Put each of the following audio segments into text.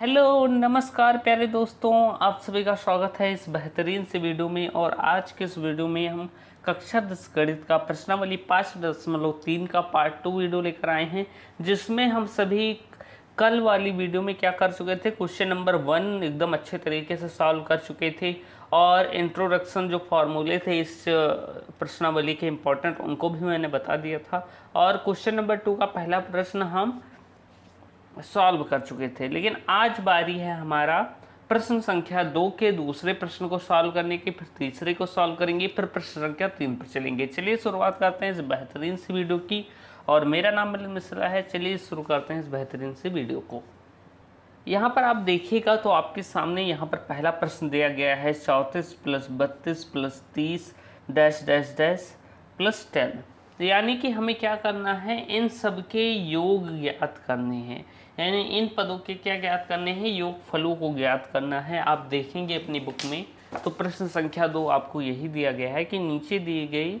hello नमस्कार प्यारे दोस्तों आप सभी का स्वागत है इस बेहतरीन से वीडियो में और आज के इस वीडियो में हम कक्षा दस गणित का प्रश्नावली पाँच दशमलव तीन का पार्ट टू वीडियो लेकर आए हैं जिसमें हम सभी कल वाली वीडियो में क्या कर चुके थे क्वेश्चन नंबर वन एकदम अच्छे तरीके से सॉल्व कर चुके थे और इंट्रोडक्शन जो फॉर्मूले थे इस प्रश्नावली के इम्पोर्टेंट उनको भी मैंने बता दिया था और क्वेश्चन नंबर टू का पहला प्रश्न हम सॉल्व कर चुके थे लेकिन आज बारी है हमारा प्रश्न संख्या दो के दूसरे प्रश्न को सॉल्व करने की फिर तीसरे को सॉल्व करेंगे फिर प्रश्न संख्या तीन पर चलेंगे चलिए शुरुआत करते हैं इस बेहतरीन सी वीडियो की और मेरा नाम मिलन मिश्रा है चलिए शुरू करते हैं इस बेहतरीन सी वीडियो को यहाँ पर आप देखिएगा तो आपके सामने यहाँ पर पहला प्रश्न दिया गया है चौंतीस प्लस बत्तीस प्लस तीस dash dash dash plus ten तो यानी कि हमें क्या करना है इन सब के योग ज्ञात करने हैं यानी इन पदों के क्या ज्ञात करने हैं योग फलों को ज्ञात करना है आप देखेंगे अपनी बुक में तो प्रश्न संख्या दो आपको यही दिया गया है कि नीचे दिए गई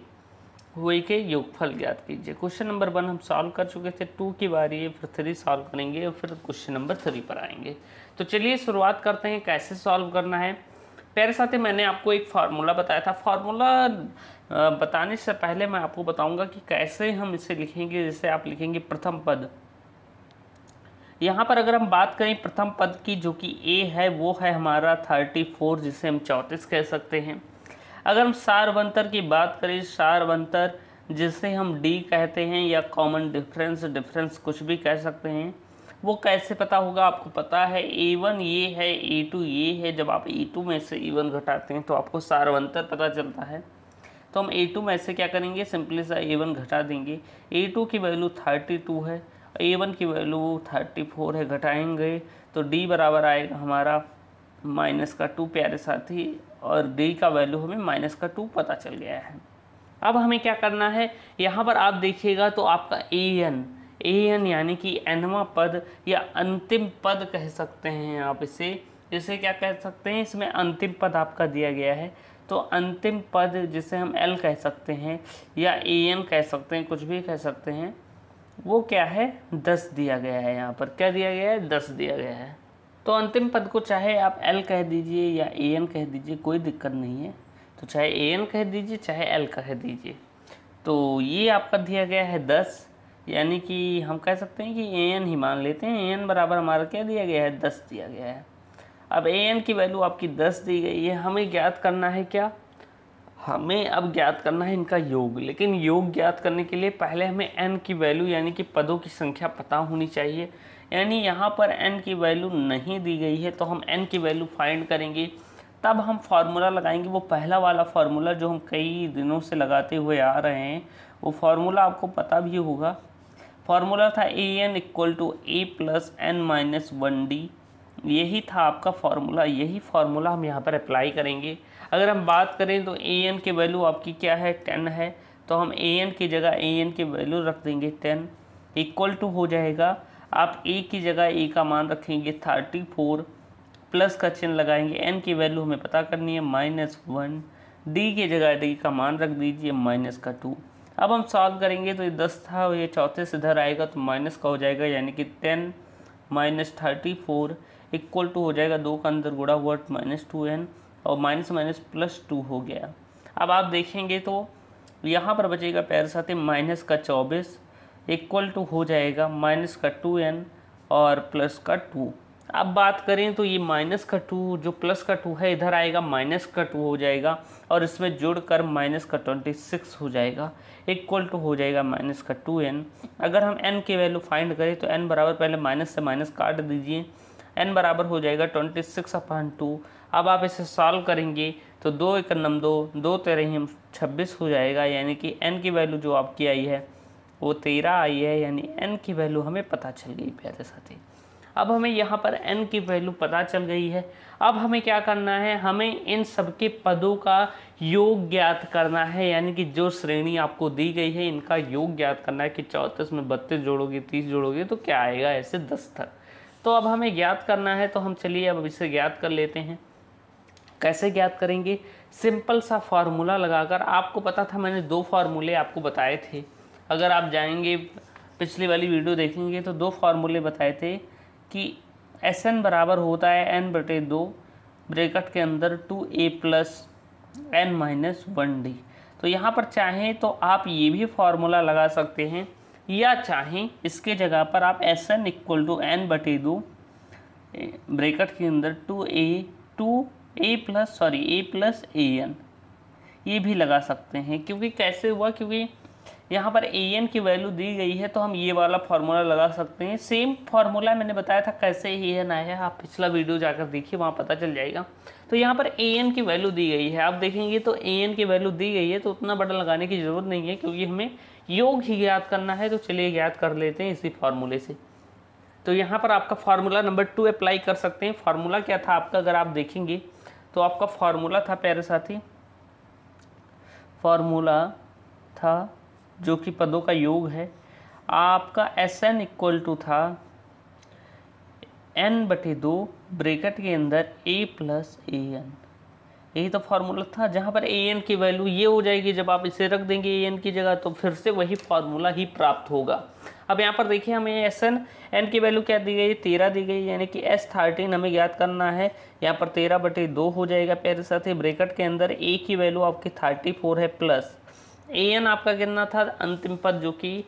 हुए के योगफल ज्ञात कीजिए क्वेश्चन नंबर वन हम सॉल्व कर चुके थे टू की बारी है फिर थ्री सॉल्व करेंगे और फिर क्वेश्चन नंबर थ्री पर आएंगे तो चलिए शुरुआत करते हैं कैसे सॉल्व करना है साथ ही मैंने आपको एक फार्मूला बताया था फार्मूला बताने से पहले मैं आपको बताऊंगा कि कैसे हम इसे लिखेंगे जैसे आप लिखेंगे प्रथम पद यहाँ पर अगर हम बात करें प्रथम पद की जो कि ए है वो है हमारा थर्टी फोर जिसे हम चौंतीस कह सकते हैं अगर हम सारवंतर की बात करें सारवंतर जिसे हम डी कहते हैं या कॉमन डिफरेंस डिफरेंस कुछ भी कह सकते हैं वो कैसे पता होगा आपको पता है ए वन ये है ए टू ये है जब आप ए टू में से ए वन घटाते हैं तो आपको सारवंतर पता चलता है तो हम ए टू में ऐसे क्या करेंगे सिंपली सा ए वन घटा देंगे ए टू की वैल्यू थर्टी टू है ए वन की वैल्यू थर्टी फोर है घटाएंगे तो डी बराबर आएगा हमारा माइनस का टू प्यारे साथी और डी का वैल्यू हमें माइनस का टू पता चल गया है अब हमें क्या करना है यहाँ पर आप देखिएगा तो आपका ए एन ए एन यानी कि एनवा पद या अंतिम पद कह सकते हैं आप इसे इसे क्या कह सकते हैं इसमें अंतिम पद आपका दिया गया है तो अंतिम पद जिसे हम एल कह सकते हैं या ए एन कह सकते हैं कुछ भी कह सकते हैं वो क्या है दस दिया गया है यहाँ पर क्या दिया गया है दस दिया गया है तो अंतिम पद को चाहे आप एल कह दीजिए या ए एन कह दीजिए कोई दिक्कत नहीं है तो चाहे ए एन कह दीजिए चाहे एल कह दीजिए तो ये आपका दिया गया है दस यानी कि हम कह सकते हैं कि ए एन ही मान लेते हैं ए एन बराबर हमारा क्या दिया गया है दस दिया गया है अब ए एन की वैल्यू आपकी दस दी गई है हमें ज्ञात करना है क्या हमें अब ज्ञात करना है इनका योग लेकिन योग ज्ञात करने के लिए पहले हमें एन की वैल्यू यानी कि पदों की संख्या पता होनी चाहिए यानी यहाँ पर एन की वैल्यू नहीं दी गई है तो हम एन की वैल्यू फाइंड करेंगे तब हम फार्मूला लगाएंगे वो पहला वाला फार्मूला जो हम कई दिनों से लगाते हुए आ रहे हैं वो फार्मूला आपको पता भी होगा फार्मूला था A N equal to A plus N minus one D यही था आपका फार्मूला यही फार्मूला हम यहाँ पर अप्लाई करेंगे अगर हम बात करें तो ए एन की वैल्यू आपकी क्या है टेन है तो हम ए एन की जगह ए एन की वैल्यू रख देंगे टेन इक्वल टू हो जाएगा आप ए की जगह ए का मान रखेंगे थर्टी फोर प्लस का चिन्ह लगाएंगे एन की वैल्यू हमें पता करनी है माइनस वन डी की जगह डी का मान रख दीजिए माइनस का टू अब हम सॉल्व करेंगे तो ये दस था और ये चौथे से इधर आएगा तो माइनस का हो जाएगा यानी कि ten minus thirty four equal to हो जाएगा दो का अंदर गुड़ा हुआ माइनस टू एन और माइनस माइनस प्लस टू हो गया अब आप देखेंगे तो यहाँ पर बचेगा पैर साथ माइनस का चौबीस इक्वल टू हो जाएगा माइनस का टू एन और प्लस का टू अब बात करें तो ये माइनस का टू जो प्लस का टू है इधर आएगा माइनस का टू हो जाएगा और इसमें कर माइनस का ट्वेंटी सिक्स हो जाएगा इक्वल टू हो जाएगा माइनस का टू एन अगर हम एन की वैल्यू फाइंड करें तो एन बराबर पहले माइनस से माइनस काट दीजिए एन बराबर हो जाएगा ट्वेंटी सिक्स अपॉन टू अब आप इसे सॉल्व करेंगे तो दो इकनम दो दो तेरह छब्बीस हो जाएगा यानी कि एन की वैल्यू जो आपकी आई है वो तेरह आई है यानी एन की वैल्यू हमें पता चल गई प्यारे साथी अब हमें यहाँ पर एन की वैल्यू पता चल गई है अब हमें क्या करना है हमें इन सबके पदों का योग ज्ञात करना है यानी कि जो श्रेणी आपको दी गई है इनका योग ज्ञात करना है कि चौंतीस में बत्तीस जोड़ोगे तीस जोड़ोगे तो क्या आएगा ऐसे दस तक तो अब हमें ज्ञात करना है तो हम चलिए अब इसे ज्ञात कर लेते हैं कैसे ज्ञात करेंगे सिंपल सा फार्मूला लगाकर आपको पता था मैंने दो फार्मूले आपको बताए थे अगर आप जाएंगे पिछली वाली वीडियो देखेंगे तो दो फार्मूले बताए थे कि एस एन बराबर होता है एन बटे दो ब्रेकट के अंदर two A plus N minus one D तो यहाँ पर चाहें तो आप ये भी फार्मूला लगा सकते हैं या चाहें इसके जगह पर आप S N equal to N बटे दो ब्रेकट के अंदर two A two A plus sorry A plus A N ये भी लगा सकते हैं क्योंकि कैसे हुआ क्योंकि यहाँ पर ए एन की वैल्यू दी गई है तो हम ये वाला फार्मूला लगा सकते हैं सेम फार्मूला मैंने बताया था कैसे ए एन आया है आप पिछला वीडियो जाकर देखिए वहाँ पता चल जाएगा तो यहाँ पर ए एन की वैल्यू दी गई है आप देखेंगे तो ए एन की वैल्यू दी गई है तो उतना बड़ा लगाने की ज़रूरत नहीं है क्योंकि हमें योग ही ज्ञात करना है तो चलिए ज्ञात कर लेते हैं इसी फार्मूले से तो यहाँ पर आपका फार्मूला नंबर टू अप्लाई कर सकते हैं फार्मूला क्या था आपका अगर आप देखेंगे तो आपका फार्मूला था प्यारे साथी फार्मूला था जो कि पदों का योग है आपका एस एन इक्वल टू था एन बटे दो ब्रेकेट के अंदर ए प्लस ए एन यही तो फार्मूला था जहाँ पर ए एन की वैल्यू ये हो जाएगी जब आप इसे रख देंगे ए एन की जगह तो फिर से वही फार्मूला ही प्राप्त होगा अब यहाँ पर देखिए हमें एस एन एन की वैल्यू क्या दी गई तेरह दी गई यानी कि एस थर्टीन हमें ज्ञात करना है यहाँ पर तेरह बटे दो हो जाएगा पहले साथ ही ब्रेकट के अंदर ए की वैल्यू आपकी थर्टी फोर है प्लस ए एन आपका कितना था अंतिम पद जो कि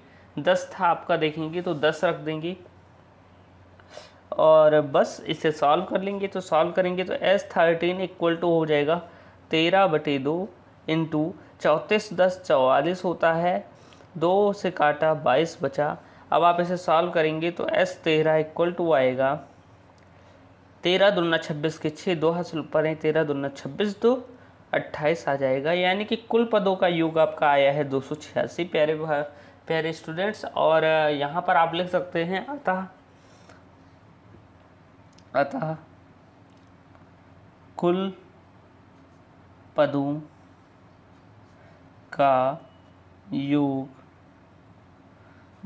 दस था आपका देखेंगे तो दस रख देंगे और बस इसे सॉल्व कर लेंगे तो सॉल्व करेंगे तो एस थर्टीन इक्वल टू हो जाएगा तेरह बटे दो इंटू चौंतीस दस चौवालीस होता है दो से काटा बाईस बचा अब आप इसे सॉल्व करेंगे तो एस तेरह इक्वल टू आएगा तेरह दुना छब्बीस के छः दो हासिल हैं तेरह दुना छब्बीस दो अट्ठाईस आ जाएगा यानी कि कुल पदों का योग आपका आया है दो सौ छियासी प्यारे प्यारे स्टूडेंट्स और यहाँ पर आप लिख सकते हैं अतः अतः कुल पदों का योग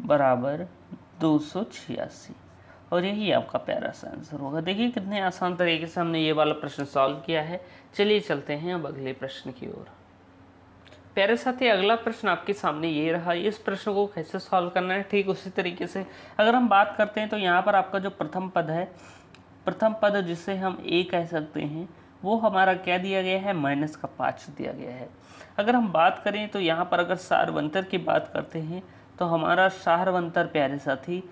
बराबर दो सौ छियासी और यही आपका प्यारा सा आंसर होगा देखिए कितने आसान तरीके से हमने ये वाला प्रश्न सॉल्व किया है चलिए चलते हैं अब अगले प्रश्न की ओर प्यारे साथी अगला प्रश्न आपके सामने ये रहा इस प्रश्न को कैसे सॉल्व करना है ठीक उसी तरीके से अगर हम बात करते हैं तो यहाँ पर आपका जो प्रथम पद है प्रथम पद जिसे हम ए कह सकते हैं वो हमारा क्या दिया गया है माइनस का पाँच दिया गया है अगर हम बात करें तो यहाँ पर अगर सारवंतर की बात करते हैं तो हमारा सारवंतर प्यारे साथी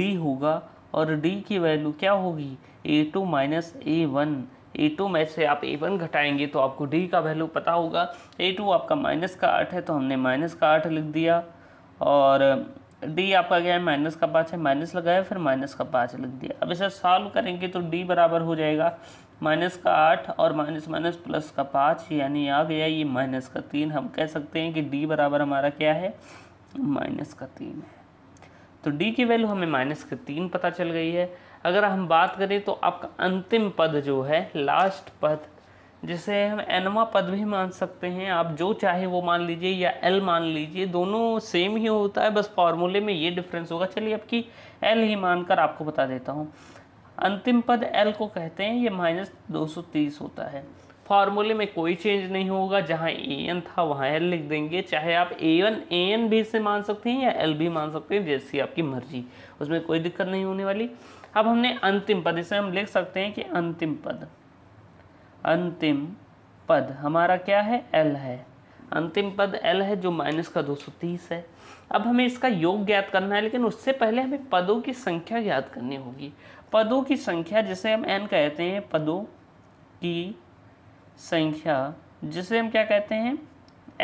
डी होगा और डी की वैल्यू क्या होगी A two minus A one A two में से आप ए वन घटाएंगे तो आपको डी का वैल्यू पता होगा ए टू आपका माइनस का आठ है तो हमने माइनस का आठ लिख दिया और डी आपका गया है माइनस का पाँच है माइनस लगाया फिर माइनस का पाँच लग दिया अब इसे सॉल्व करेंगे तो डी बराबर हो जाएगा माइनस का आठ और माइनस माइनस प्लस का पाँच यानी आ गया ये माइनस का तीन हम कह सकते हैं कि डी बराबर हमारा क्या है माइनस का तीन है तो डी की वैल्यू हमें माइनस के तीन पता चल गई है अगर हम बात करें तो आपका अंतिम पद जो है लास्ट पद जिसे हम एनवा पद भी मान सकते हैं आप जो चाहे वो मान लीजिए या एल मान लीजिए दोनों सेम ही होता है बस फॉर्मूले में ये डिफरेंस होगा चलिए अब की एल ही मानकर आपको बता देता हूँ अंतिम पद एल को कहते हैं ये माइनस दो होता है फार्मूले में कोई चेंज नहीं होगा जहाँ ए एन था वहाँ एल लिख देंगे चाहे आप ए वन ए एन भी इसे मान सकते हैं या एल भी मान सकते हैं जैसी आपकी मर्जी उसमें कोई दिक्कत नहीं होने वाली अब हमने अंतिम पद इसे हम लिख सकते हैं कि अंतिम पद अंतिम पद हमारा क्या है एल है अंतिम पद एल है जो माइनस का 230 है अब हमें इसका योग ज्ञात करना है लेकिन उससे पहले हमें पदों की संख्या ज्ञात करनी होगी पदों की संख्या जिसे हम एन कहते हैं पदों की संख्या जिसे हम क्या कहते हैं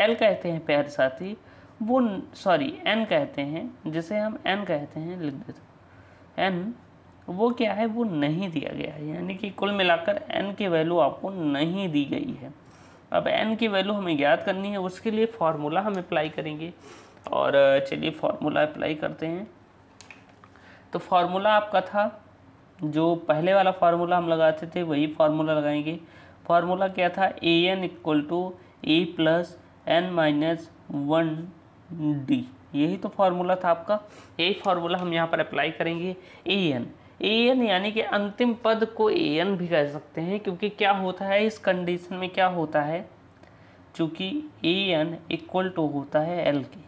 एल कहते हैं प्यार साथी वो सॉरी एन कहते हैं जिसे हम एन कहते हैं लिख देते एन वो क्या है वो नहीं दिया गया है यानी कि कुल मिलाकर एन की वैल्यू आपको नहीं दी गई है अब एन की वैल्यू हमें ज्ञात करनी है उसके लिए फार्मूला हम अप्लाई करेंगे और चलिए फार्मूला अप्लाई करते हैं तो फार्मूला आपका था जो पहले वाला फार्मूला हम लगाते थे वही फार्मूला लगाएंगे फार्मूला क्या था A N equal to A plus N minus one D यही तो फार्मूला था आपका यही फार्मूला हम यहाँ पर अप्लाई करेंगे ए एन ए एन यानी कि अंतिम पद को ए एन भी कह सकते हैं क्योंकि क्या होता है इस कंडीशन में क्या होता है चूँकि ए एन इक्वल टू होता है एल के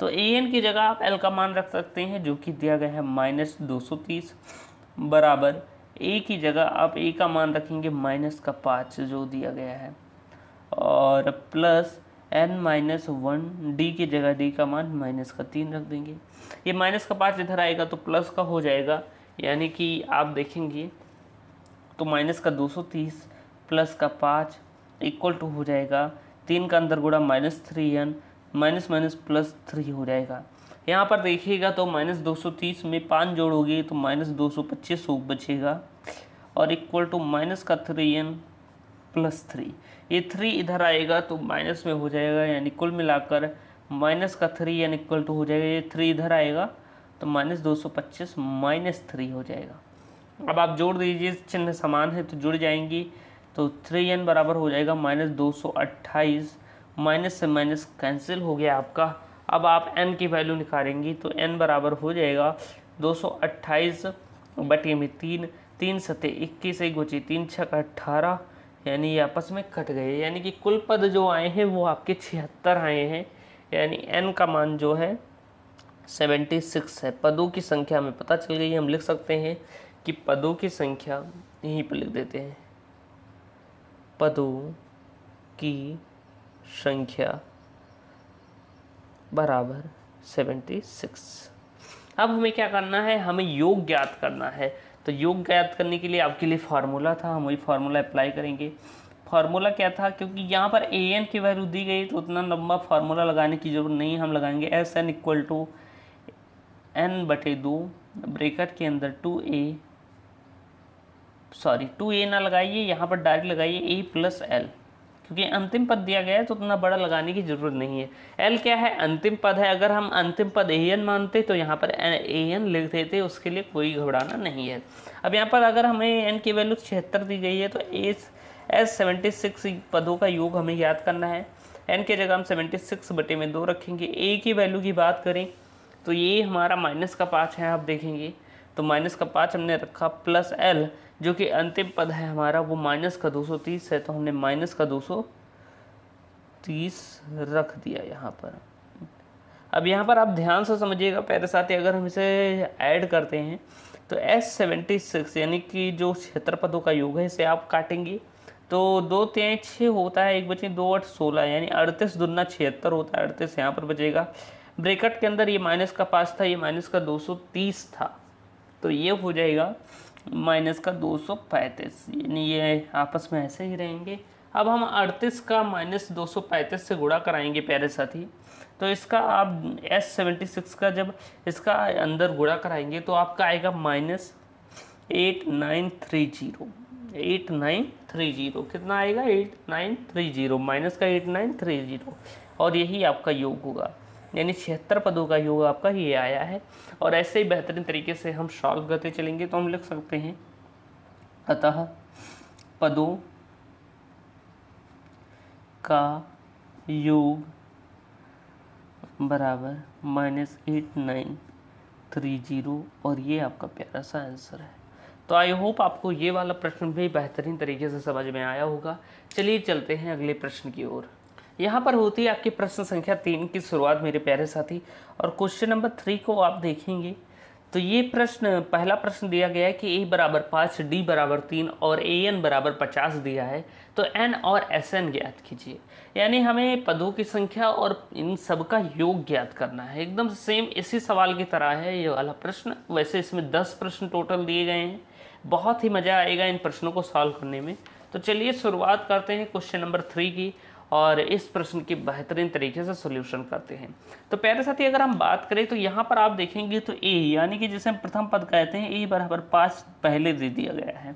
तो ए एन की जगह आप एल का मान रख सकते हैं जो कि दिया गया है माइनस दो सौ तीस बराबर ए की जगह आप ए का मान रखेंगे माइनस का पाँच जो दिया गया है और plus N minus one D की जगह डी का मान माइनस का तीन रख देंगे ये माइनस का पाँच इधर आएगा तो प्लस का हो जाएगा यानी कि आप देखेंगे तो माइनस का दो सौ तीस प्लस का पाँच इक्वल टू हो जाएगा तीन का अंदर गुड़ा minus three N minus minus plus three हो जाएगा यहाँ पर देखिएगा तो माइनस दो सौ तीस में पाँच जोड़ोगे तो माइनस दो सौ पच्चीस बचेगा और इक्वल टू माइनस का थ्री एन प्लस थ्री ये थ्री इधर आएगा तो माइनस में हो जाएगा यानी कुल मिलाकर माइनस का थ्री एन इक्वल टू हो जाएगा ये थ्री इधर आएगा तो माइनस दो सौ पच्चीस माइनस थ्री हो जाएगा अब आप जोड़ दीजिए चिन्ह समान है तो जुड़ जाएंगी तो थ्री एन बराबर हो जाएगा माइनस दो सौ अट्ठाईस माइनस से माइनस कैंसिल हो गया आपका अब आप एन की वैल्यू निकालेंगी तो एन बराबर हो जाएगा दो सौ अट्ठाईस बटे में तीन तीन सतह इक्कीस एक गुची तीन छः अट्ठारह यानी ये आपस में कट गए यानी कि कुल पद जो आए हैं वो आपके छिहत्तर आए हैं यानी एन का मान जो है सेवेंटी सिक्स है पदों की संख्या हमें पता चल गई हम लिख सकते हैं कि पदों की संख्या यहीं पर लिख देते हैं पदों की संख्या बराबर सेवेंटी सिक्स अब हमें क्या करना है हमें योग ज्ञात करना है तो योग ज्ञात करने के लिए आपके लिए फार्मूला था हम वही फार्मूला अप्लाई करेंगे फार्मूला क्या था क्योंकि यहाँ पर ए एन की वैल्यू दी गई तो उतना लंबा फार्मूला लगाने की जरूरत नहीं हम लगाएंगे एस एन इक्वल टू तो एन बटे दो ब्रेकर के अंदर two A sorry two A ना लगाइए यहाँ पर डायरेक्ट लगाइए ए प्लस एल क्योंकि अंतिम पद दिया गया है तो उतना बड़ा लगाने की ज़रूरत नहीं है एल क्या है अंतिम पद है अगर हम अंतिम पद ए एन मानते तो यहाँ पर ए एन लिख देते उसके लिए कोई घबराना नहीं है अब यहाँ पर अगर हमें एन की वैल्यू छिहत्तर दी गई है तो एस एस सेवेंटी सिक्स पदों का योग हमें याद करना है एन के जगह हम सेवेंटी सिक्स बटे में दो रखेंगे ए की वैल्यू की बात करें तो ये हमारा माइनस का पाँच है आप देखेंगे तो माइनस का पाँच हमने रखा प्लस एल जो कि अंतिम पद है हमारा वो माइनस का दो सौ तीस है तो हमने माइनस का दो सौ तीस रख दिया यहाँ पर अब यहाँ पर आप ध्यान से समझिएगा पहले साथ ही अगर हम इसे ऐड करते हैं तो एस सेवेंटी सिक्स यानी कि जो क्षेत्र पदों का योग है इसे आप काटेंगे तो दो त्याँ छः होता है एक बचे दो आठ सोलह यानी अड़तीस दुना छिहत्तर होता है अड़तीस यहाँ पर बचेगा ब्रेकट के अंदर ये माइनस का पास था ये माइनस का 230 था तो ये हो जाएगा माइनस का 235 यानी ये आपस में ऐसे ही रहेंगे अब हम 38 का माइनस 235 से गुणा कराएंगे प्यारे साथी तो इसका आप एस सेवेंटी सिक्स का जब इसका अंदर गुणा कराएंगे तो आपका आएगा minus eight nine three zero eight nine three zero कितना आएगा eight nine three zero minus का एट नाइन थ्री जीरो और यही आपका योग होगा यानी छिहत्तर पदों का योग आपका ये आया है और ऐसे ही बेहतरीन तरीके से हम सॉल्व करते चलेंगे तो हम लिख सकते हैं अतः पदों का योग बराबर minus eight nine three zero और ये आपका प्यारा सा आंसर है तो आई होप आपको ये वाला प्रश्न भी बेहतरीन तरीके से समझ में आया होगा चलिए चलते हैं अगले प्रश्न की ओर यहाँ पर होती है आपकी प्रश्न संख्या तीन की शुरुआत मेरे प्यारे साथी और क्वेश्चन नंबर थ्री को आप देखेंगे तो ये प्रश्न पहला प्रश्न दिया गया है कि ए बराबर पाँच डी बराबर तीन और ए एन बराबर पचास दिया है तो एन और एस एन ज्ञात कीजिए यानी हमें पदों की संख्या और इन सब का योग ज्ञात करना है एकदम सेम इसी सवाल की तरह है ये वाला प्रश्न वैसे इसमें दस प्रश्न टोटल दिए गए हैं बहुत ही मज़ा आएगा इन प्रश्नों को सॉल्व करने में तो चलिए शुरुआत करते हैं क्वेश्चन नंबर थ्री की और इस प्रश्न की बेहतरीन तरीके से सोल्यूशन करते हैं तो प्यारे साथी अगर हम बात करें तो यहाँ पर आप देखेंगे तो ए यानी कि जिसे हम प्रथम पद कहते हैं ए बराबर पाँच पहले दे दिया गया है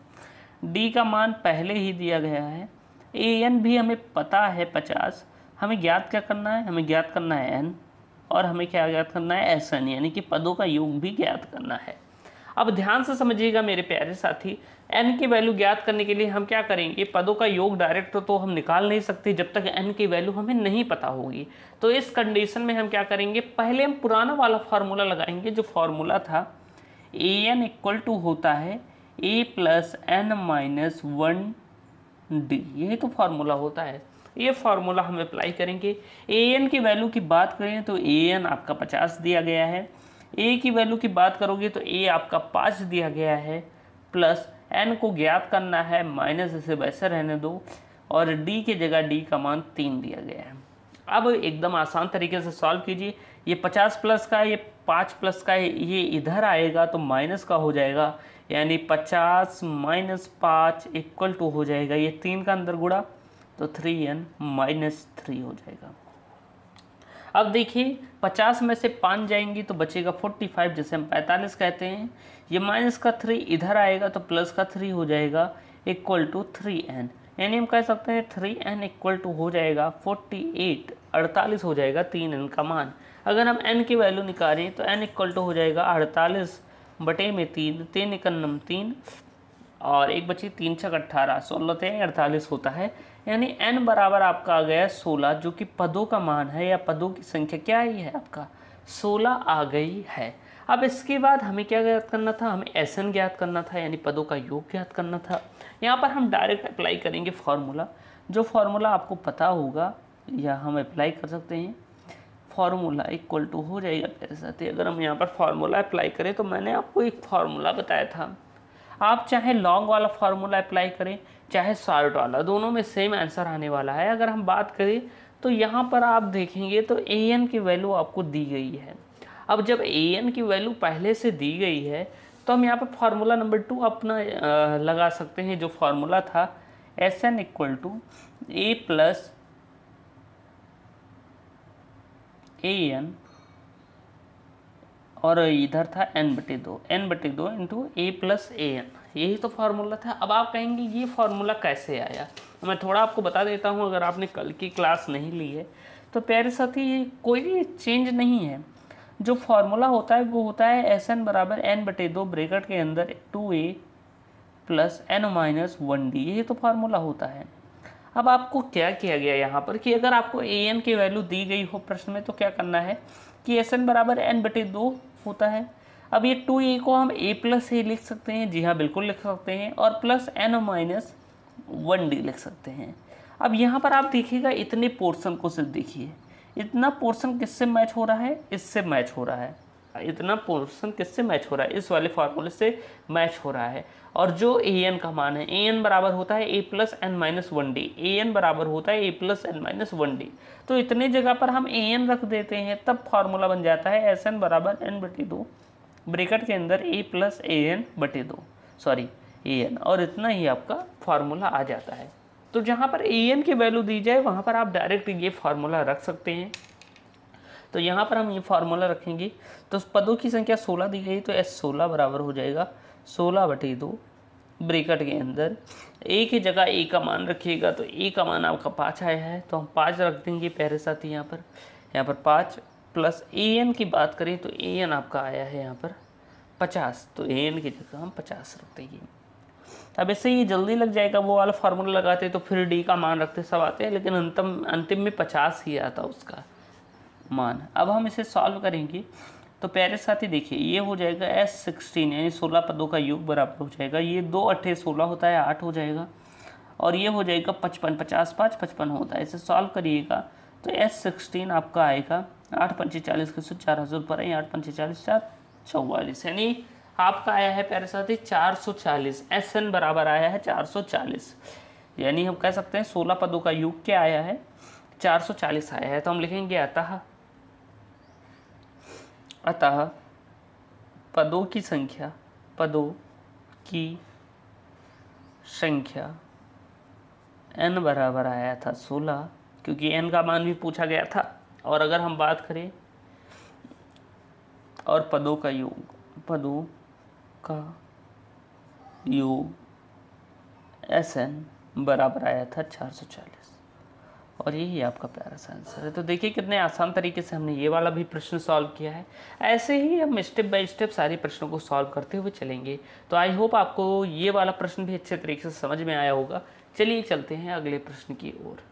डी का मान पहले ही दिया गया है ए एन भी हमें पता है पचास हमें ज्ञात क्या करना है हमें ज्ञात करना है एन और हमें क्या ज्ञात करना है एस एन यानी कि पदों का योग भी ज्ञात करना है अब ध्यान से समझिएगा मेरे प्यारे साथी एन की वैल्यू ज्ञात करने के लिए हम क्या करेंगे पदों का योग डायरेक्ट तो हम निकाल नहीं सकते जब तक एन की वैल्यू हमें नहीं पता होगी तो इस कंडीशन में हम क्या करेंगे पहले हम पुराना वाला फार्मूला लगाएंगे जो फार्मूला था ए एन इक्वल टू होता है A plus N minus one D यही तो फार्मूला होता है ये फार्मूला हम अप्लाई करेंगे ए एन की वैल्यू की बात करें तो ए एन आपका पचास दिया गया है ए की वैल्यू की बात करोगे तो ए आपका पाँच दिया गया है प्लस एन को ज्ञात करना है माइनस इसे वैसे रहने दो और डी के जगह डी का मान तीन दिया गया है अब एकदम आसान तरीके से सॉल्व कीजिए ये पचास प्लस का ये पाँच प्लस का ये इधर आएगा तो माइनस का हो जाएगा यानी पचास माइनस पाँच इक्वल टू हो जाएगा ये तीन का अंदर गुड़ा तो थ्री एन माइनस थ्री हो जाएगा अब देखिए पचास में से पाँच जाएंगी तो बचेगा फोर्टी फाइव जिसे हम पैंतालीस कहते हैं ये माइनस का थ्री इधर आएगा तो प्लस का थ्री हो जाएगा इक्वल टू थ्री एन यानी हम कह सकते हैं थ्री एन इक्वल टू हो जाएगा फोर्टी एट अड़तालीस हो जाएगा तीन एन का मान अगर हम एन की वैल्यू निकालें तो एन इक्वल टू हो जाएगा अड़तालीस बटे में तीन तीन इकन्नम तीन और एक बची तीन छक अट्ठारह सोलह तेरह अड़तालीस होता है यानी एन बराबर आपका आ गया सोलह जो कि पदों का मान है या पदों की संख्या क्या ही है आपका सोलह आ गई है अब इसके बाद हमें क्या ज्ञात करना था हमें एस एन ज्ञात करना था यानी पदों का योग ज्ञात करना था यहाँ पर हम डायरेक्ट अप्लाई करेंगे फार्मूला जो फार्मूला आपको पता होगा या हम अप्लाई कर सकते हैं फार्मूला इक्वल टू हो जाएगा मेरे साथ ही अगर हम यहाँ पर फार्मूला अप्लाई करें तो मैंने आपको एक फार्मूला बताया था आप चाहे लॉन्ग वाला फार्मूला अप्लाई करें चाहे शॉर्ट वाला दोनों में सेम आंसर आने वाला है अगर हम बात करें तो यहाँ पर आप देखेंगे तो ए एन की वैल्यू आपको दी गई है अब जब ए एन की वैल्यू पहले से दी गई है तो हम यहाँ पर फार्मूला नंबर टू अपना लगा सकते हैं जो फार्मूला था S N equal to A plus A N और इधर था एन बटे दो एन बटे दो into A plus A N यही तो फार्मूला था अब आप कहेंगे ये फार्मूला कैसे आया तो मैं थोड़ा आपको बता देता हूँ अगर आपने कल की क्लास नहीं ली है तो प्यारे साथी ये कोई भी चेंज नहीं है जो फॉर्मूला होता है वो होता है एस एन बराबर एन बटे दो ब्रेकट के अंदर two A plus N minus one D ये तो फार्मूला होता है अब आपको क्या किया गया यहाँ पर कि अगर आपको ए एन की वैल्यू दी गई हो प्रश्न में तो क्या करना है कि एस एन बराबर एन बटे दो होता है अब ये टू ए को हम ए प्लस ए लिख सकते हैं जी हाँ बिल्कुल लिख सकते हैं और plus N minus one D लिख सकते हैं अब यहाँ पर आप देखिएगा इतने पोर्शन को सिर्फ देखिए इतना पोर्शन किससे मैच हो रहा है इससे मैच हो रहा है इतना पोर्शन किससे मैच हो रहा है इस वाले फार्मूले से मैच हो रहा है और जो ए एन का मान है ए एन बराबर होता है A plus N minus one D A N बराबर होता है A plus N minus one D तो इतने जगह पर हम ए एन रख देते हैं तब फार्मूला बन जाता है एस एन बराबर एन बटी दो ब्रेकेट के अंदर ए प्लस ए एन बटी दो सॉरी ए एन और इतना ही आपका फार्मूला आ जाता है तो जहाँ पर ए एन की वैल्यू दी जाए वहाँ पर आप डायरेक्ट ये फार्मूला रख सकते हैं तो यहाँ पर हम ये फार्मूला रखेंगे तो पदों की संख्या सोलह दी गई तो एस सोलह बराबर हो जाएगा सोलह बटे दो ब्रेकट के अंदर ए की जगह ए का मान रखिएगा तो ए का मान आपका पाँच आया है तो हम पाँच रख देंगे पहले साथ ही यहाँ पर यहाँ पर पाँच प्लस ए एन की बात करें तो ए एन आपका आया है यहाँ पर पचास तो ए एन की जगह हम पचास रख देंगे अब ऐसे ही जल्दी लग जाएगा वो वाला फार्मूला लगाते तो फिर डी का मान रखते सब आते हैं लेकिन अंतम अंतिम में पचास ही आता उसका मान अब हम इसे सॉल्व करेंगे तो पहले साथ ही देखिए ये हो जाएगा एस सिक्सटीन यानी सोलह पदों का युग बराबर हो जाएगा ये दो अट्ठे सोलह होता है आठ हो जाएगा और ये हो जाएगा पचपन पचास पाँच पचपन होता है इसे सॉल्व करिएगा तो एस सिक्सटीन आपका आएगा आठ पंचे चालीस के सौ चार हज़ार पर आए आठ पंचे चालीस चार चौवालीस यानी आपका आया है प्यारे साथी 440 एन बराबर आया है 440 यानी हम कह सकते हैं 16 पदों का युग क्या आया है 440 आया है तो हम लिखेंगे अतः अतः पदों की संख्या पदों की संख्या n बराबर आया था 16 क्योंकि n का मान भी पूछा गया था और अगर हम बात करें और पदों का योग पदों आपका यू एस एन बराबर आया था चार सौ चालीस और यही आपका प्यारा सा आंसर है तो देखिए कितने आसान तरीके से हमने ये वाला भी प्रश्न सॉल्व किया है ऐसे ही हम स्टेप बाय स्टेप सारे प्रश्नों को सॉल्व करते हुए चलेंगे तो आई होप आपको ये वाला प्रश्न भी अच्छे तरीके से समझ में आया होगा चलिए चलते हैं अगले प्रश्न की ओर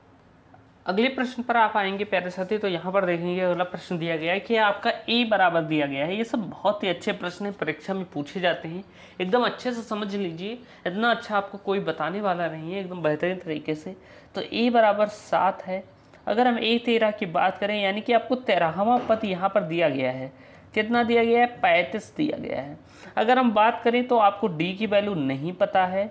अगले प्रश्न पर आप आएंगे प्यारे साथी तो यहाँ पर देखेंगे अगला प्रश्न दिया गया है कि आपका ए बराबर दिया गया है ये सब बहुत ही अच्छे प्रश्न परीक्षा में पूछे जाते हैं एकदम अच्छे से समझ लीजिए इतना अच्छा आपको कोई बताने वाला नहीं है एकदम बेहतरीन तरीके से तो ए बराबर सात है अगर हम ए तेरह की बात करें यानी कि आपको तेरहवा पद यहाँ पर दिया गया है कितना दिया गया है पैंतीस दिया गया है अगर हम बात करें तो आपको डी की वैल्यू नहीं पता है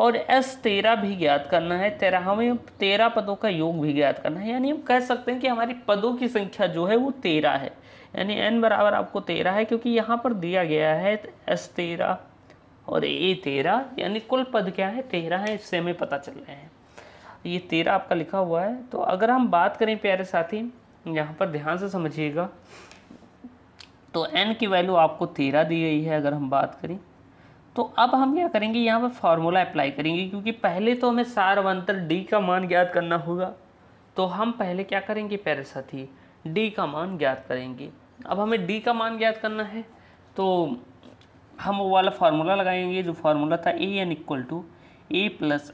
और एस तेरह भी ज्ञात करना है तेरह हमें तेरह पदों का योग भी ज्ञात करना है यानी हम कह सकते हैं कि हमारी पदों की संख्या जो है वो तेरह है यानी एन बराबर आपको तेरह है क्योंकि यहाँ पर दिया गया है तो एस तेरह और ए तेरह यानी कुल पद क्या है तेरह है इससे हमें पता चल रहे हैं ये तेरह आपका लिखा हुआ है तो अगर हम बात करें प्यारे साथी यहाँ पर ध्यान से समझिएगा तो एन की वैल्यू आपको तेरह दी गई है अगर हम बात करें तो अब हम क्या करेंगे यहाँ पर फार्मूला अप्लाई करेंगे क्योंकि पहले तो हमें सार अंतर डी का मान ज्ञात करना होगा तो हम पहले क्या करेंगे पैर साथी डी का मान ज्ञात करेंगे अब हमें डी का मान ज्ञात करना है तो हम वो वाला फार्मूला लगाएंगे जो फार्मूला था A N equal to A plus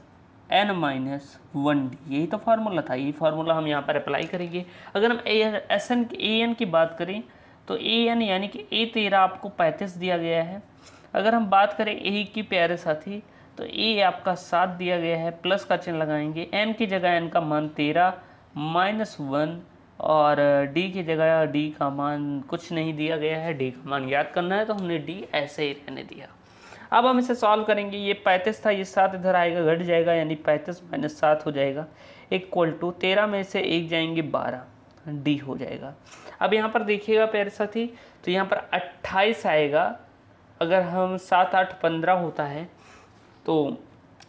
N minus one D यही तो फार्मूला था यही फार्मूला हम यहाँ पर अप्लाई करेंगे अगर हम एस एन ए एन की बात करें तो ए एन यानी कि ए तेरह आपको पैंतीस दिया गया है अगर हम बात करें ए की प्यारे साथी तो ए आपका सात दिया गया है प्लस का चिन्ह लगाएंगे एम की जगह एन का मान तेरह माइनस वन और डी की जगह डी का मान कुछ नहीं दिया गया है डी का मान याद करना है तो हमने डी ऐसे ही रहने दिया अब हम इसे सॉल्व करेंगे ये पैंतीस था ये सात इधर आएगा घट जाएगा यानी पैंतीस माइनस सात हो जाएगा इक्वल टू तेरह में से एक जाएंगे बारह डी हो जाएगा अब यहाँ पर देखिएगा प्यारे साथी तो यहाँ पर अट्ठाईस आएगा अगर हम सात आठ पंद्रह होता है तो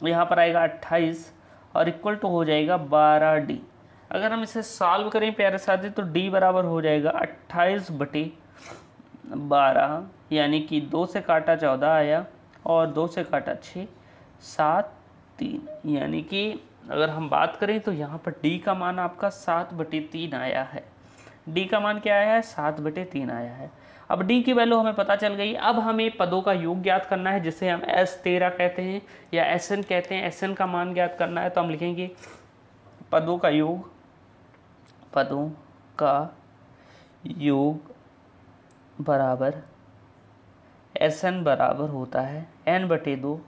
यहाँ पर आएगा अट्ठाईस और इक्वल टू हो जाएगा बारह डी अगर हम इसे सॉल्व करें प्यारे साथी तो डी बराबर हो जाएगा अट्ठाईस बटे बारह यानी कि दो से काटा चौदह आया और दो से काटा छः सात तीन यानी कि अगर हम बात करें तो यहाँ पर डी का मान आपका सात बटे तीन आया है डी का मान क्या आया है सात बटे तीन आया है अब डी की वैल्यू हमें पता चल गई अब हमें पदों का योग ज्ञात करना है जिसे हम एस तेरह कहते हैं या एस एन कहते हैं एस एन का मान ज्ञात करना है तो हम लिखेंगे पदों का योग पदों का योग बराबर एस एन बराबर होता है एन बटे दो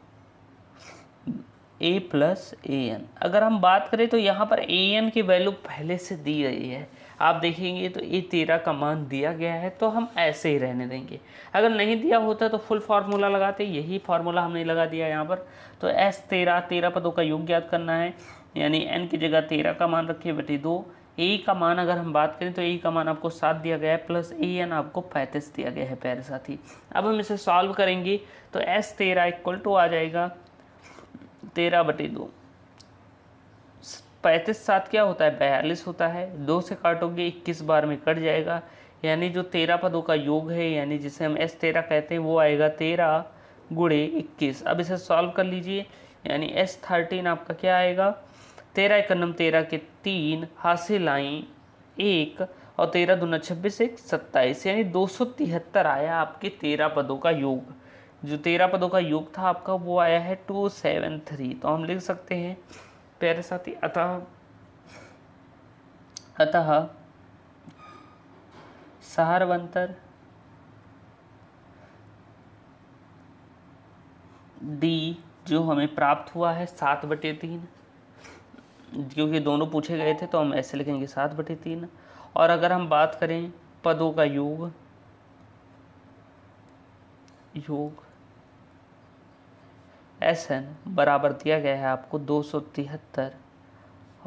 ए प्लस ए एन अगर हम बात करें तो यहाँ पर ए एन की वैल्यू पहले से दी गई है आप देखेंगे तो ए तेरह का मान दिया गया है तो हम ऐसे ही रहने देंगे अगर नहीं दिया होता तो फुल फार्मूला लगाते यही फार्मूला हमने लगा दिया यहाँ पर तो एस तेरह तेरह पदों का योग ज्ञात करना है यानी एन की जगह तेरह का मान रखिए बटे दो ए का मान अगर हम बात करें तो ए का मान आपको सात दिया गया है प्लस ए एन आपको पैंतीस दिया गया है प्यारे साथी अब हम इसे सॉल्व करेंगे तो एस तेरह इक्वल टू आ जाएगा तेरह बटे दो पैंतीस सात क्या होता है बयालीस होता है दो से काटोगे इक्कीस बार में कट जाएगा यानी जो तेरह पदों का योग है यानी जिसे हम एस तेरह कहते हैं वो आएगा तेरह गुड़े इक्कीस अब इसे सॉल्व कर लीजिए यानी एस थर्टीन आपका क्या आएगा तेरह इकनम तेरह के तीन हासिल आई एक और तेरह दूना छब्बीस एक सत्ताईस यानी दो सौ तिहत्तर आया आपके तेरह पदों का योग जो तेरह पदों का योग था आपका वो आया है टू सेवन थ्री तो हम लिख सकते हैं प्यारे साथी अतः अतः सहारवंतर डी जो हमें प्राप्त हुआ है सात बटे तीन क्योंकि दोनों पूछे गए थे तो हम ऐसे लिखेंगे सात बटे तीन और अगर हम बात करें पदों का योग योग एस एन बराबर दिया गया है आपको दो सौ तिहत्तर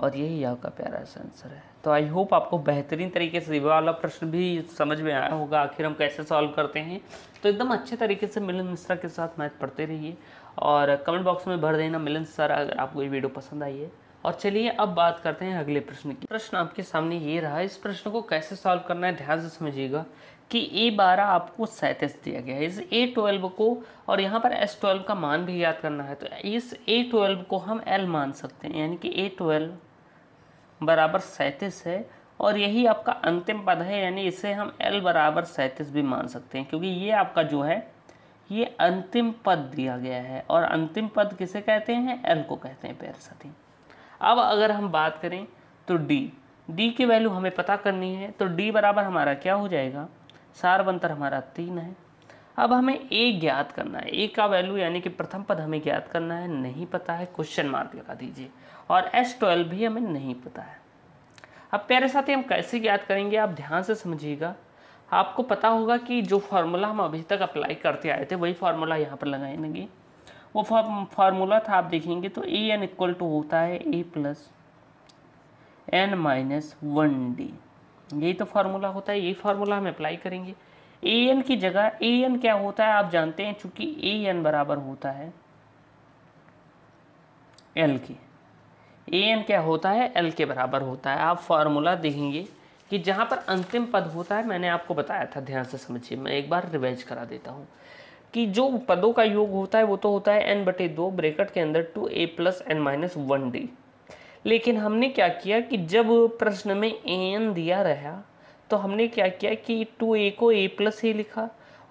और यही आपका प्यारा सा आंसर है तो आई होप आपको बेहतरीन तरीके से ये वाला प्रश्न भी समझ में आया होगा आखिर हम कैसे सॉल्व करते हैं तो एकदम अच्छे तरीके से मिलन मिश्रा के साथ मैथ पढ़ते रहिए और कमेंट बॉक्स में भर देना मिलन सर अगर आपको ये वीडियो पसंद आई है और चलिए अब बात करते हैं अगले प्रश्न की प्रश्न आपके सामने ये रहा इस प्रश्न को कैसे सॉल्व करना है ध्यान से समझिएगा कि ए बारह आपको सैंतीस दिया गया है इस ए ट्वेल्व को और यहाँ पर एस ट्वेल्व का मान भी याद करना है तो इस ए ट्वेल्व को हम एल मान सकते हैं यानी कि ए ट्वेल्व बराबर सैंतीस है और यही आपका अंतिम पद है यानी इसे हम एल बराबर सैंतीस भी मान सकते हैं क्योंकि ये आपका जो है ये अंतिम पद दिया गया है और अंतिम पद किसे कहते हैं एल को कहते हैं पैर साथी अब अगर हम बात करें तो डी डी की वैल्यू हमें पता करनी है तो डी बराबर हमारा क्या हो जाएगा सार बनतर हमारा तीन है अब हमें ए ज्ञात करना है ए का वैल्यू यानी कि प्रथम पद हमें ज्ञात करना है नहीं पता है क्वेश्चन मार्क लगा दीजिए और एस ट्वेल्व भी हमें नहीं पता है अब प्यारे साथी हम कैसे ज्ञात करेंगे आप ध्यान से समझिएगा आपको पता होगा कि जो फार्मूला हम अभी तक अप्लाई करते आए थे वही फार्मूला यहाँ पर लगाएंगे वो फार्मूला था आप देखेंगे तो ए एन इक्वल टू होता है A plus N minus one D यही तो फार्मूला होता है यही फार्मूला हम अप्लाई करेंगे ए एन की जगह ए एन क्या होता है आप जानते हैं चूंकि ए एन बराबर होता है एल के ए एन क्या होता है एल के बराबर होता है आप फार्मूला देखेंगे कि जहाँ पर अंतिम पद होता है मैंने आपको बताया था ध्यान से समझिए मैं एक बार रिवाइज करा देता हूँ कि जो पदों का योग होता है वो तो होता है एन बटे दो ब्रेकट के अंदर two A plus N minus one D लेकिन हमने क्या किया कि जब प्रश्न में ए एन दिया रहा तो हमने क्या किया कि टू ए को ए प्लस ही लिखा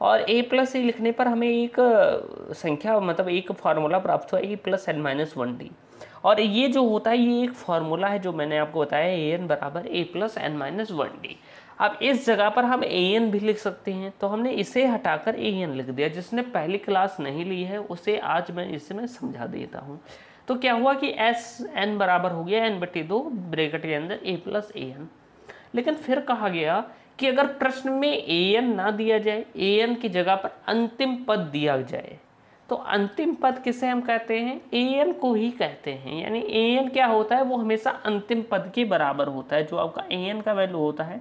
और ए प्लस ही लिखने पर हमें एक संख्या मतलब एक फार्मूला प्राप्त हुआ A plus N minus one D और ये जो होता है ये एक फार्मूला है जो मैंने आपको बताया ए एन बराबर A plus N minus one D अब इस जगह पर हम ए एन भी लिख सकते हैं तो हमने इसे हटाकर ए एन लिख दिया जिसने पहली क्लास नहीं ली है उसे आज मैं इसे मैं समझा देता हूँ तो क्या हुआ कि एस एन बराबर हो गया एन बटी दो ब्रेकेट के अंदर ए प्लस ए एन लेकिन फिर कहा गया कि अगर प्रश्न में ए एन ना दिया जाए ए एन की जगह पर अंतिम पद दिया जाए तो अंतिम पद किसे हम कहते हैं ए एन को ही कहते हैं यानी ए एन क्या होता है वो हमेशा अंतिम पद के बराबर होता है जो आपका ए एन का वैल्यू होता है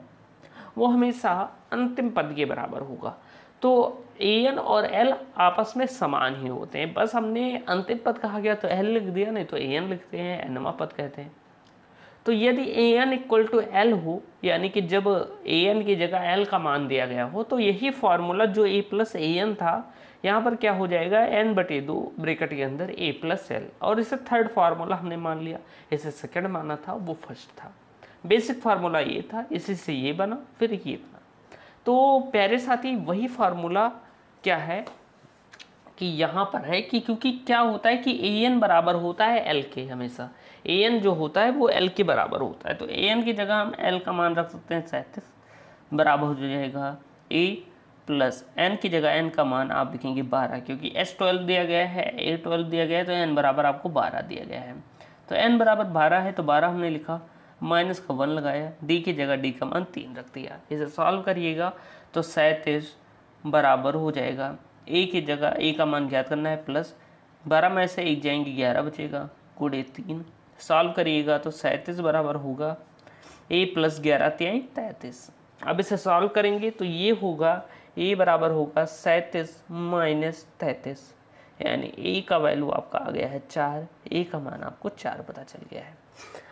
वो हमेशा अंतिम पद के बराबर होगा तो ए एन और एल आपस में समान ही होते हैं बस हमने अंतिम पद कहा गया तो एल लिख दिया नहीं तो ए एन लिखते हैं एनवा पद कहते हैं तो यदि A N equal to L हो यानी कि जब ए एन की जगह एल का मान दिया गया हो तो यही फार्मूला जो ए प्लस ए एन था यहाँ पर क्या हो जाएगा एन बटे दो ब्रेकेट के अंदर ए प्लस एल और इसे थर्ड फार्मूला हमने मान लिया इसे सेकेंड माना था वो फर्स्ट था बेसिक फार्मूला ये था इसी से ये बना फिर ये बना तो प्यारे साथी वही फार्मूला क्या है कि यहाँ पर है कि क्योंकि क्या होता है कि ए एन बराबर होता है एल के हमेशा ए एन जो होता है वो एल के बराबर होता है तो ए एन की जगह हम एल का मान रख सकते हैं सैंतीस बराबर हो जाएगा ए प्लस एन की जगह एन का मान आप लिखेंगे बारह क्योंकि एस ट्वेल्व दिया गया है ए ट्वेल्व दिया गया है तो एन बराबर आपको बारह दिया गया है तो एन बराबर बारह है तो बारह हमने लिखा माइनस का वन लगाया डी की जगह डी का मान तीन रख दिया इसे सॉल्व करिएगा तो सैंतीस बराबर हो जाएगा ए की जगह ए का मान ज्ञात करना है प्लस बारह में से एक जाएंगे ग्यारह बचेगा कूड़े तीन सॉल्व करिएगा तो सैंतीस बराबर होगा ए प्लस ग्यारह त्याई तैंतीस अब इसे सॉल्व करेंगे तो ये होगा ए बराबर होगा सैंतीस माइनस तैंतीस यानी ए का वैल्यू आपका आ गया है चार ए का मान आपको चार पता चल गया है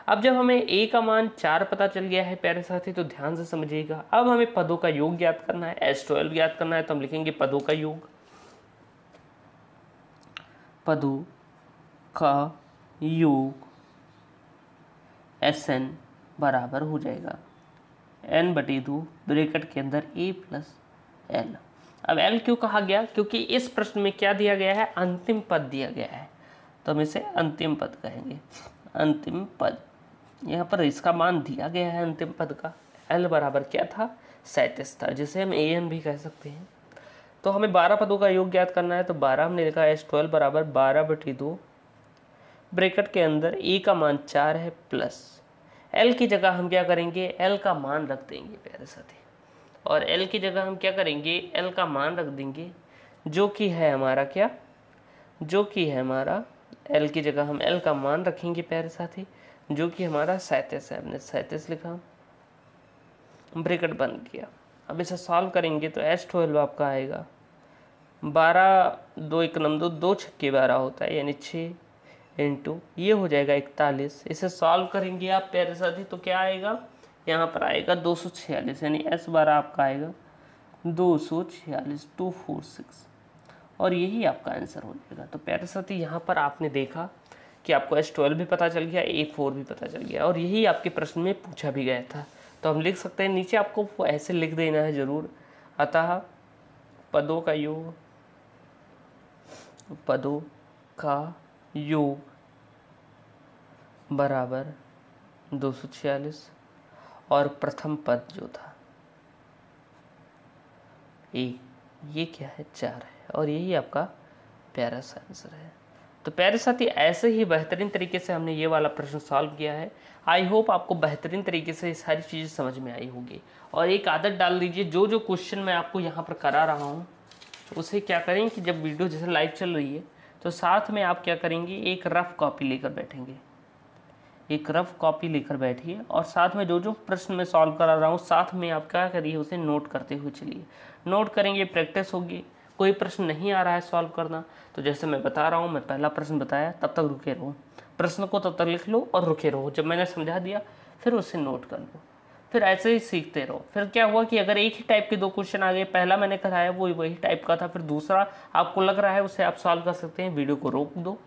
अब जब हमें ए का मान चार पता चल गया है प्यारे साथी तो ध्यान से समझिएगा अब हमें पदों का योग ज्ञात करना है एस ट्वेल्व ज्ञात करना है तो हम लिखेंगे पदों का योग पदों का योग एस एन बराबर हो जाएगा एन बटी दो ब्रेकेट के अंदर ए प्लस एल अब एल क्यों कहा गया क्योंकि इस प्रश्न में क्या दिया गया है अंतिम पद दिया गया है तो हम इसे अंतिम पद कहेंगे अंतिम पद यहाँ पर इसका मान दिया गया है अंतिम पद का एल बराबर क्या था सैंतीस था जिसे हम ए एन भी कह सकते हैं तो हमें बारह पदों का योग ज्ञात करना है तो बारह हमने लिखा एस ट्वेल्व बराबर बारह बटी दो ब्रेकेट के अंदर ए का मान चार है प्लस एल की जगह हम क्या करेंगे एल का मान रख देंगे प्यारे साथी और एल की जगह हम क्या करेंगे एल का मान रख देंगे जो कि है हमारा क्या जो कि है हमारा एल की जगह हम एल का मान रखेंगे प्यारे साथी जो कि हमारा सैंतीस है हमने सैंतीस लिखा ब्रेकेट बंद किया अब इसे सॉल्व करेंगे तो एच ट्वेल्व आपका आएगा बारह दो एक नम दो छक्के बारह होता है यानी छः इंटू ये हो जाएगा इकतालीस इसे सॉल्व करेंगे आप प्यारे साथी तो क्या आएगा यहाँ पर आएगा दो सौ छियालीस यानी एस बारह आपका आएगा दो सौ छियालीस टू फोर सिक्स और यही आपका आंसर हो जाएगा तो प्यारे साथी यहाँ पर आपने देखा कि आपको एस ट्वेल्व भी पता चल गया ए फोर भी पता चल गया और यही आपके प्रश्न में पूछा भी गया था तो हम लिख सकते हैं नीचे आपको ऐसे लिख देना है ज़रूर अतः पदों का योग पदों का योग बराबर दो सौ छियालीस और प्रथम पद जो था ए ये क्या है चार है और यही आपका प्यारा सा आंसर है तो प्यारे साथी ऐसे ही बेहतरीन तरीके से हमने ये वाला प्रश्न सॉल्व किया है आई होप आपको बेहतरीन तरीके से सारी चीज़ें समझ में आई होगी और एक आदत डाल दीजिए जो जो क्वेश्चन मैं आपको यहाँ पर करा रहा हूँ उसे क्या करें कि जब वीडियो जैसे लाइव चल रही है तो साथ में आप क्या करेंगे एक रफ़ कॉपी लेकर बैठेंगे एक रफ़ कॉपी लेकर बैठिए और साथ में जो जो प्रश्न मैं सॉल्व करा रहा हूँ साथ में आप क्या करिए उसे नोट करते हुए चलिए नोट करेंगे प्रैक्टिस होगी कोई प्रश्न नहीं आ रहा है सॉल्व करना तो जैसे मैं बता रहा हूँ मैं पहला प्रश्न बताया तब तक रुके रहो प्रश्न को तब तक लिख लो और रुके रहो जब मैंने समझा दिया फिर उसे नोट कर लो फिर ऐसे ही सीखते रहो फिर क्या हुआ कि अगर एक ही टाइप के दो क्वेश्चन आ गए पहला मैंने कराया वो वही टाइप का था फिर दूसरा आपको लग रहा है उसे आप सॉल्व कर सकते हैं वीडियो को रोक दो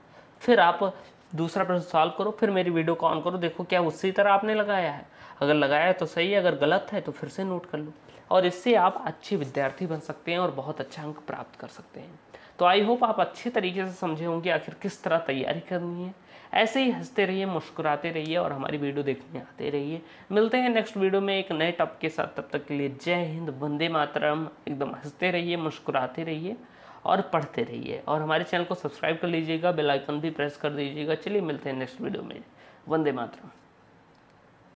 फिर आप दूसरा प्रश्न सॉल्व करो फिर मेरी वीडियो को ऑन करो देखो क्या उसी तरह आपने लगाया है अगर लगाया है तो सही है अगर गलत है तो फिर से नोट कर लो और इससे आप अच्छे विद्यार्थी बन सकते हैं और बहुत अच्छा अंक प्राप्त कर सकते हैं तो आई होप आप अच्छे तरीके से समझे होंगे आखिर किस तरह तैयारी करनी है ऐसे ही हंसते रहिए मुस्कुराते रहिए और हमारी वीडियो देखने आते रहिए मिलते हैं नेक्स्ट वीडियो में एक नए टॉप के साथ तब तक के लिए जय हिंद वंदे मातरम एकदम हंसते रहिए मुस्कुराते रहिए और पढ़ते रहिए और हमारे चैनल को सब्सक्राइब कर लीजिएगा बेल आइकन भी प्रेस कर दीजिएगा चलिए मिलते हैं नेक्स्ट वीडियो में वंदे मातरम